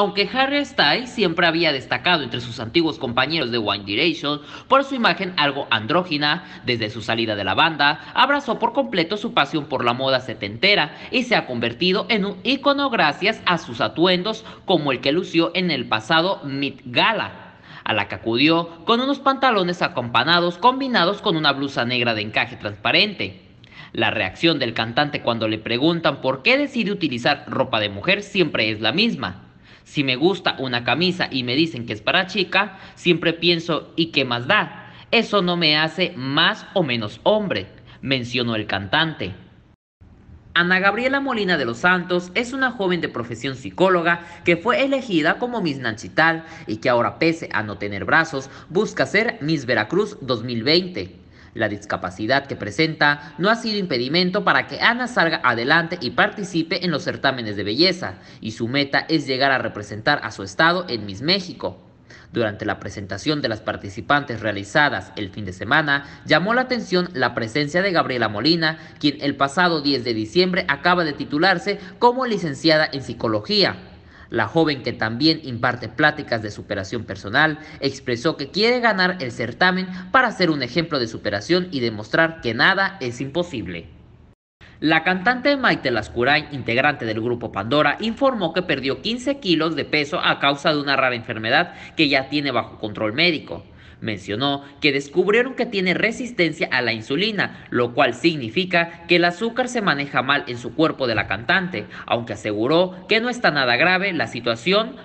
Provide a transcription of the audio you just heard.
aunque Harry Styles siempre había destacado entre sus antiguos compañeros de One Direction por su imagen algo andrógina, desde su salida de la banda, abrazó por completo su pasión por la moda setentera y se ha convertido en un ícono gracias a sus atuendos como el que lució en el pasado Meet Gala a la que acudió con unos pantalones acompañados combinados con una blusa negra de encaje transparente. La reacción del cantante cuando le preguntan por qué decide utilizar ropa de mujer siempre es la misma. Si me gusta una camisa y me dicen que es para chica, siempre pienso, ¿y qué más da? Eso no me hace más o menos hombre, mencionó el cantante. Ana Gabriela Molina de los Santos es una joven de profesión psicóloga que fue elegida como Miss Nanchital y que ahora, pese a no tener brazos, busca ser Miss Veracruz 2020. La discapacidad que presenta no ha sido impedimento para que Ana salga adelante y participe en los certámenes de belleza, y su meta es llegar a representar a su estado en Miss México. Durante la presentación de las participantes realizadas el fin de semana, llamó la atención la presencia de Gabriela Molina, quien el pasado 10 de diciembre acaba de titularse como licenciada en psicología, la joven que también imparte pláticas de superación personal expresó que quiere ganar el certamen para ser un ejemplo de superación y demostrar que nada es imposible. La cantante Maite Lascurain, integrante del grupo Pandora, informó que perdió 15 kilos de peso a causa de una rara enfermedad que ya tiene bajo control médico. Mencionó que descubrieron que tiene resistencia a la insulina, lo cual significa que el azúcar se maneja mal en su cuerpo de la cantante, aunque aseguró que no está nada grave la situación